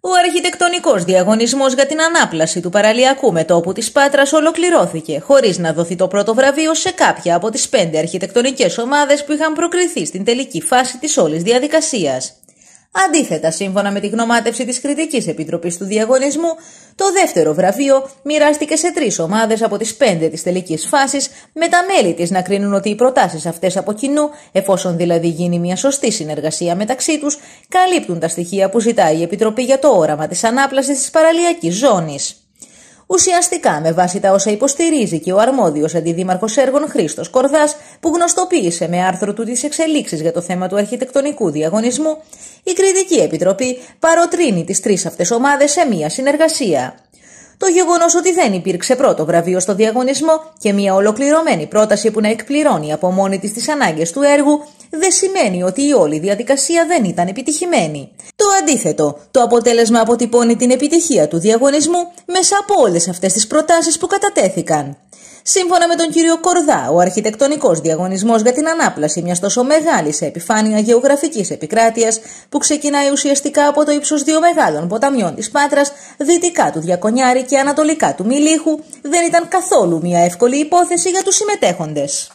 Ο αρχιτεκτονικός διαγωνισμός για την ανάπλαση του παραλιακού μετόπου της Πάτρας ολοκληρώθηκε, χωρίς να δοθεί το πρώτο βραβείο σε κάποια από τις πέντε αρχιτεκτονικές ομάδες που είχαν προκριθεί στην τελική φάση της όλης διαδικασίας. Αντίθετα, σύμφωνα με τη γνωμάτευση της Κριτικής Επιτροπής του Διαγωνισμού, το δεύτερο βραβείο μοιράστηκε σε τρεις ομάδες από τις πέντε της τελικής φάσης, με τα μέλη της να κρίνουν ότι οι προτάσεις αυτές από κοινού, εφόσον δηλαδή γίνει μια σωστή συνεργασία μεταξύ τους, καλύπτουν τα στοιχεία που ζητάει η Επιτροπή για το όραμα της ανάπλασης της παραλιακής ζώνης. Ουσιαστικά, με βάση τα όσα υποστηρίζει και ο αρμόδιος αντιδήμαρχος έργων Χρήστος Κορδάς, που γνωστοποίησε με άρθρο του τις εξελίξεις για το θέμα του αρχιτεκτονικού διαγωνισμού, η Κριτική Επιτροπή παροτρύνει τις τρεις αυτές ομάδες σε μία συνεργασία. Το γεγονός ότι δεν υπήρξε πρώτο βραβείο στο διαγωνισμό και μια ολοκληρωμένη πρόταση που να εκπληρώνει από μόνη της τις ανάγκες του έργου δεν σημαίνει ότι η όλη διαδικασία δεν ήταν επιτυχημένη. Το αντίθετο, το αποτέλεσμα αποτυπώνει την επιτυχία του διαγωνισμού μέσα από όλες αυτές τις προτάσεις που κατατέθηκαν. Σύμφωνα με τον κύριο Κορδά, ο αρχιτεκτονικός διαγωνισμός για την ανάπλαση μιας τόσο μεγάλης επιφάνεια γεωγραφικής επικράτειας, που ξεκινάει ουσιαστικά από το ύψος δύο μεγάλων ποταμιών της Πάτρας, δυτικά του Διακονιάρη και ανατολικά του Μιλίχου, δεν ήταν καθόλου μια εύκολη υπόθεση για τους συμμετέχοντες.